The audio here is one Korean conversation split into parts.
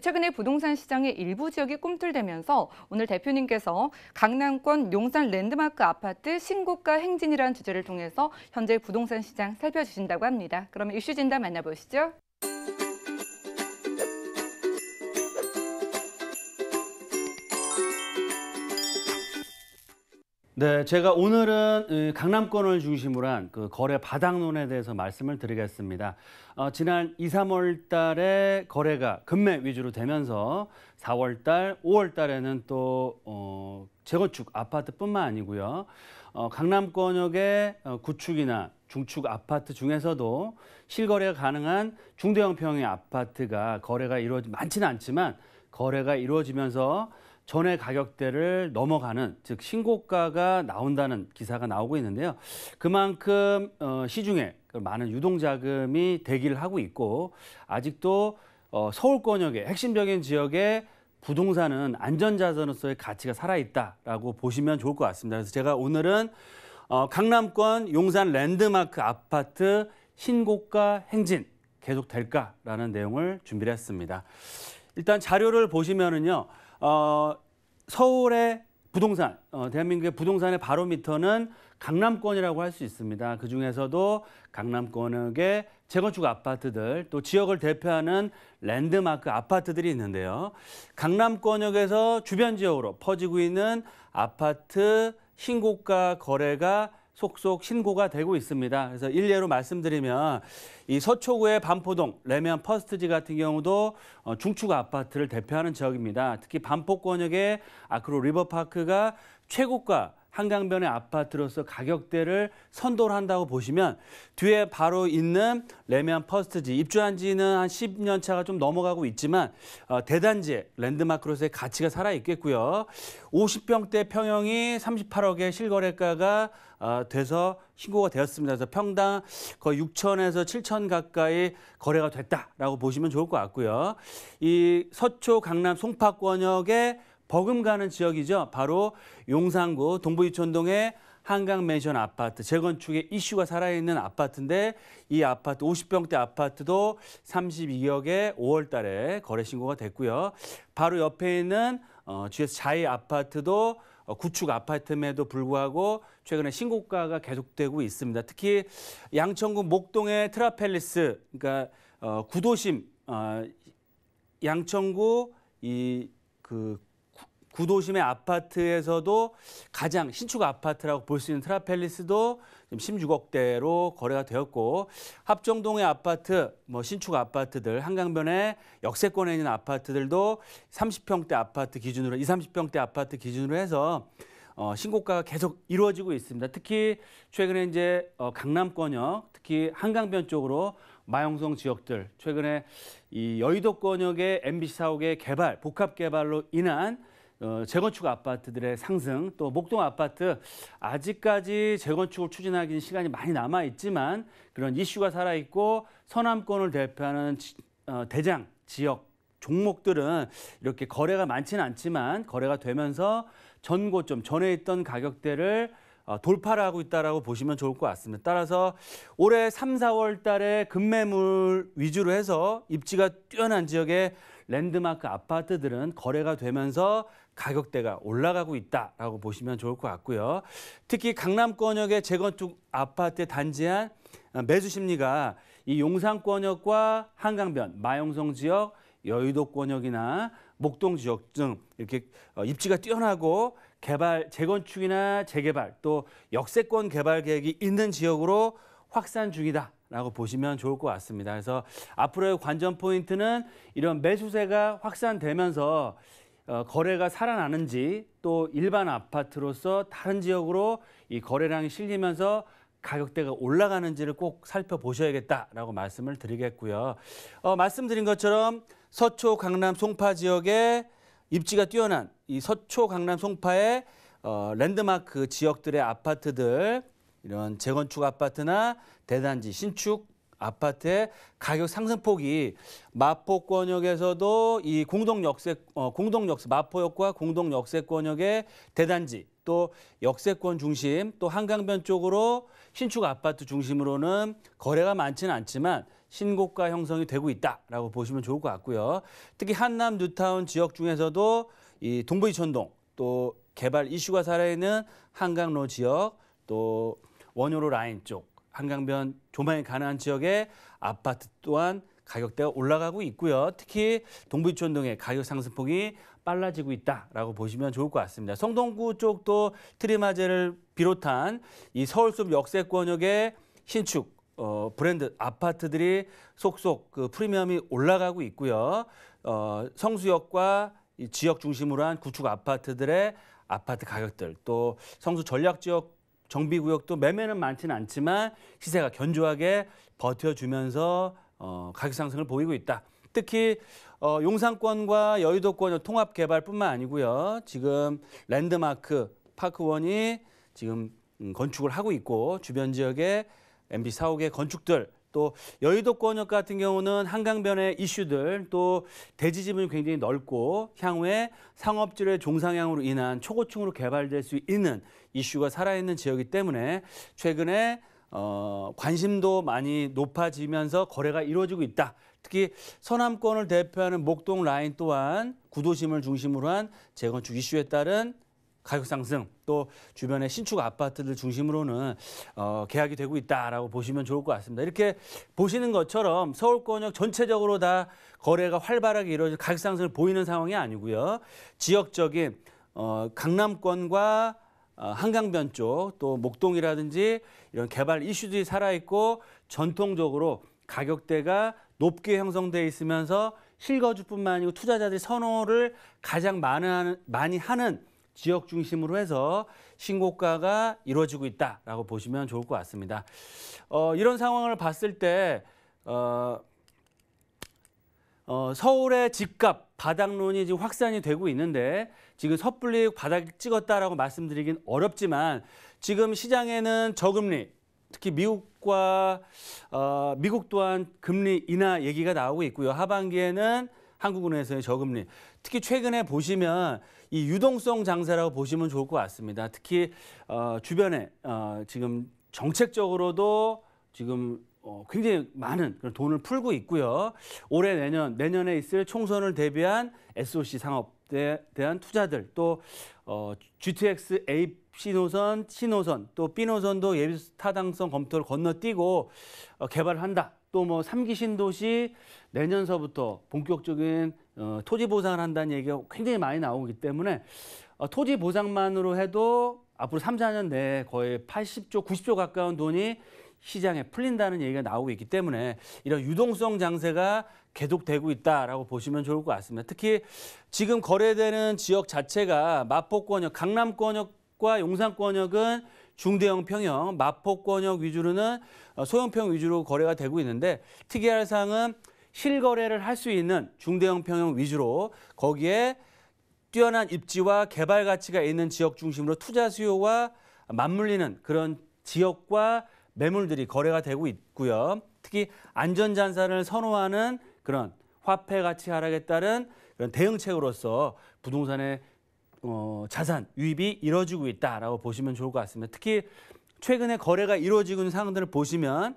최근에 부동산 시장의 일부 지역이 꿈틀대면서 오늘 대표님께서 강남권 용산 랜드마크 아파트 신고가 행진이라는 주제를 통해서 현재 부동산 시장 살펴주신다고 합니다. 그러면 이슈 진단 만나보시죠. 네, 제가 오늘은 강남권을 중심으로 한 그 거래 바닥론에 대해서 말씀을 드리겠습니다. 어, 지난 2, 3월 달에 거래가 금매 위주로 되면서 4월 달, 5월 달에는 또 어, 재건축 아파트뿐만 아니고요. 어, 강남권역의 어, 구축이나 중축 아파트 중에서도 실거래가 가능한 중대형 평의 아파트가 거래가 이루어지 많지는 않지만 거래가 이루어지면서 전의 가격대를 넘어가는 즉 신고가가 나온다는 기사가 나오고 있는데요. 그만큼 어, 시중에 많은 유동 자금이 대기를 하고 있고 아직도 어, 서울 권역의 핵심적인 지역에 부동산은 안전자산으로서의 가치가 살아있다라고 보시면 좋을 것 같습니다. 그래서 제가 오늘은 어, 강남권 용산 랜드마크 아파트 신고가 행진 계속 될까라는 내용을 준비를 했습니다. 일단 자료를 보시면은요. 어, 서울의 부동산, 어, 대한민국의 부동산의 바로미터는 강남권이라고 할 수 있습니다. 그 중에서도 강남권의 재건축 아파트들, 또 지역을 대표하는 랜드마크 아파트들이 있는데요. 강남권역에서 주변 지역으로 퍼지고 있는 아파트 신고가 거래가 속속 신고가 되고 있습니다. 그래서 일례로 말씀드리면 이 서초구의 반포동, 레면 퍼스트지 같은 경우도 어, 중축 아파트를 대표하는 지역입니다. 특히 반포권역의 아크로 리버파크가 최고가 한강변의 아파트로서 가격대를 선도를 한다고 보시면 뒤에 바로 있는 레미안 퍼스트지 입주한 지는 한 10년 차가 좀 넘어가고 있지만 어, 대단지 랜드마크로서의 가치가 살아 있겠고요. 50평대 평형이 38억의 실거래가가 어, 돼서 신고가 되었습니다. 그래서 평당 거의 6천에서 7천 가까이 거래가 됐다라고 보시면 좋을 것 같고요. 이 서초 강남 송파권역에 버금가는 지역이죠. 바로 용산구 동부유촌동의 한강 맨션 아파트 재건축의 이슈가 살아있는 아파트인데 이 아파트 50평대 아파트도 32억에 5월 달에 거래 신고가 됐고요. 바로 옆에 있는 어, GS 자이 아파트도 어, 구축 아파트임에도 불구하고 최근에 신고가가 계속되고 있습니다. 특히 양천구 목동의 트라펠리스 그러니까 어, 구도심 어, 양천구 이그 구도심의 아파트에서도 가장 신축 아파트라고 볼 수 있는 트라펠리스도 지금 16억대로 거래가 되었고 합정동의 아파트, 뭐 신축 아파트들 한강변에 역세권에 있는 아파트들도 30평대 아파트 기준으로 2, 30평대 아파트 기준으로 해서 어, 신고가가 계속 이루어지고 있습니다. 특히 최근에 이제 어, 강남권역, 특히 한강변 쪽으로 마영성 지역들 최근에 이 여의도 권역의 MBC 사옥의 개발, 복합 개발로 인한 어, 재건축 아파트들의 상승, 또 목동 아파트 아직까지 재건축을 추진하기는 시간이 많이 남아 있지만 그런 이슈가 살아 있고 서남권을 대표하는 지, 어, 대장 지역 종목들은 이렇게 거래가 많지는 않지만 거래가 되면서 전고점 전에 있던 가격대를 어, 돌파를 하고 있다라고 보시면 좋을 것 같습니다. 따라서 올해 3, 4월 달에 급매물 위주로 해서 입지가 뛰어난 지역의 랜드마크 아파트들은 거래가 되면서 가격대가 올라가고 있다라고 보시면 좋을 것 같고요. 특히 강남권역의 재건축 아파트 단지한 어, 매수 심리가 이 용산권역과 한강변, 마용성 지역, 여의도권역이나 목동 지역 등 이렇게 어, 입지가 뛰어나고 개발 재건축이나 재개발 또 역세권 개발 계획이 있는 지역으로 확산 중이다. 라고 보시면 좋을 것 같습니다. 그래서 앞으로의 관전 포인트는 이런 매수세가 확산되면서 어, 거래가 살아나는지 또 일반 아파트로서 다른 지역으로 이 거래량이 실리면서 가격대가 올라가는지를 꼭 살펴보셔야겠다라고 말씀을 드리겠고요. 어, 말씀드린 것처럼 서초 강남 송파 지역에 입지가 뛰어난 이 서초 강남 송파의 어, 랜드마크 지역들의 아파트들 이런 재건축 아파트나 대단지 신축 아파트의 가격 상승폭이 마포권역에서도 이 공동역세 어, 공동역세 마포역과 공동역세권역의 대단지 또 역세권 중심, 또 한강변 쪽으로 신축 아파트 중심으로는 거래가 많지는 않지만 신고가 형성이 되고 있다라고 보시면 좋을 것 같고요. 특히 한남 뉴타운 지역 중에서도 이 동부이천동 또 개발 이슈가 살아있는 한강로 지역 또 원효로 라인 쪽 한강변 조망이 가능한 지역의 아파트 또한 가격대가 올라가고 있고요. 특히 동부이촌동의 가격 상승폭이 빨라지고 있다라고 보시면 좋을 것 같습니다. 성동구 쪽도 트리마제를 비롯한 이 서울숲 역세권역의 신축 어, 브랜드 아파트들이 속속 그 프리미엄이 올라가고 있고요. 어, 성수역과 이 지역 중심으로 한 구축 아파트들의 아파트 가격들 또 성수 전략 지역 정비구역도 매매는 많지는 않지만 시세가 견조하게 버텨주면서 어, 가격 상승을 보이고 있다. 특히 어, 용산권과 여의도권 의 통합 개발뿐만 아니고요. 지금 랜드마크 파크원이 지금 음, 건축을 하고 있고 주변 지역의 MB 사옥의 건축들 또 여의도권역 같은 경우는 한강변의 이슈들 또 대지 지분이 굉장히 넓고 향후에 상업지의 종상향으로 인한 초고층으로 개발될 수 있는 이슈가 살아있는 지역이기 때문에 최근에 어, 관심도 많이 높아지면서 거래가 이루어지고 있다. 특히 서남권을 대표하는 목동 라인 또한 구도심을 중심으로 한 재건축 이슈에 따른 가격 상승 또 주변의 신축 아파트들 중심으로는 어, 계약이 되고 있다라고 보시면 좋을 것 같습니다. 이렇게 보시는 것처럼 서울권역 전체적으로 다 거래가 활발하게 이루어질 가격 상승을 보이는 상황이 아니고요. 지역적인 어, 강남권과 어, 한강변 쪽 또 목동이라든지 이런 개발 이슈들이 살아있고 전통적으로 가격대가 높게 형성돼 있으면서 실거주뿐만 아니고 투자자들이 선호를 가장 많은, 많이 하는 지역 중심으로 해서 신고가가 이루어지고 있다라고 보시면 좋을 것 같습니다. 어, 이런 상황을 봤을 때 어, 어, 서울의 집값 바닥론이 지금 확산이 되고 있는데 지금 섣불리 바닥 찍었다라고 말씀드리긴 어렵지만 지금 시장에는 저금리 특히 미국과 어, 미국 또한 금리 인하 얘기가 나오고 있고요. 하반기에는 한국은행에서의 저금리. 특히 최근에 보시면 이 유동성 장세라고 보시면 좋을 것 같습니다. 특히 어, 주변에 어, 지금 정책적으로도 지금 어, 굉장히 많은 그런 돈을 풀고 있고요. 올해 내년 내년에 있을 총선을 대비한 SOC 상업에 대한 투자들 또 어, GTX A C노선, C노선 또 B노선도 예비 타당성 검토를 건너뛰고 어, 개발을 한다. 또 뭐 삼기 신도시 내년서부터 본격적인 어, 토지 보상을 한다는 얘기가 굉장히 많이 나오기 때문에 어, 토지 보상만으로 해도 앞으로 삼사년 내에 거의 80조, 90조 가까운 돈이 시장에 풀린다는 얘기가 나오고 있기 때문에 이런 유동성 장세가 계속되고 있다라고 보시면 좋을 것 같습니다. 특히 지금 거래되는 지역 자체가 마포권역, 강남권역과 용산권역은 중대형 평형, 마포권역 위주로는 어, 소형평 위주로 거래가 되고 있는데 특이할 사항은 실거래를 할 수 있는 중대형 평형 위주로 거기에 뛰어난 입지와 개발 가치가 있는 지역 중심으로 투자 수요와 맞물리는 그런 지역과 매물들이 거래가 되고 있고요. 특히 안전자산을 선호하는 그런 화폐 가치 하락에 따른 그런 대응책으로서 부동산의 어, 자산 유입이 이뤄지고 있다라고 보시면 좋을 것 같습니다. 특히 최근에 거래가 이루어지고 있는 상황들을 보시면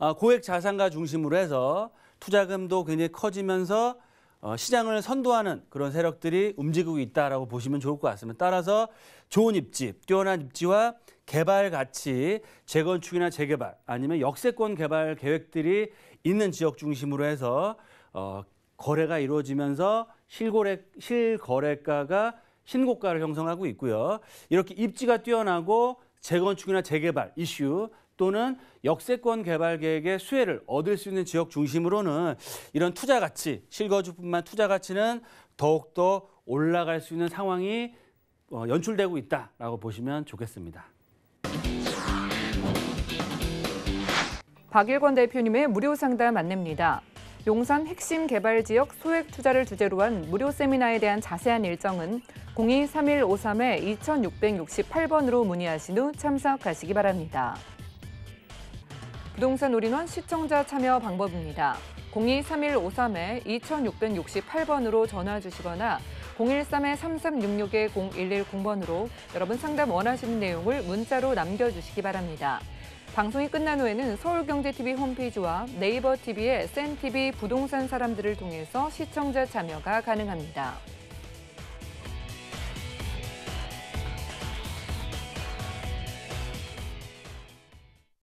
아, 고액 자산가 중심으로 해서 투자금도 굉장히 커지면서 어, 시장을 선도하는 그런 세력들이 움직이고 있다라고 보시면 좋을 것 같습니다. 따라서 좋은 입지, 뛰어난 입지와 개발 가치, 재건축이나 재개발 아니면 역세권 개발 계획들이 있는 지역 중심으로 해서 어, 거래가 이루어지면서 실거래, 실거래가가 신고가를 형성하고 있고요. 이렇게 입지가 뛰어나고 재건축이나 재개발 이슈 또는 역세권 개발 계획의 수혜를 얻을 수 있는 지역 중심으로는 이런 투자 가치, 실거주뿐만 투자 가치는 더욱더 올라갈 수 있는 상황이 어, 연출되고 있다라고 보시면 좋겠습니다. 박일권 대표님의 무료 상담 안내입니다. 용산 핵심 개발 지역 소액 투자를 주제로 한 무료 세미나에 대한 자세한 일정은 02-3153-2668번으로 문의하신 후 참석하시기 바랍니다. 부동산 올인원 시청자 참여 방법입니다. 02-3153-2668번으로 전화 주시거나 013-3366-0110번으로 여러분 상담 원하시는 내용을 문자로 남겨주시기 바랍니다. 방송이 끝난 후에는 서울경제TV 홈페이지와 네이버 TV의 센TV 부동산 사람들을 통해서 시청자 참여가 가능합니다.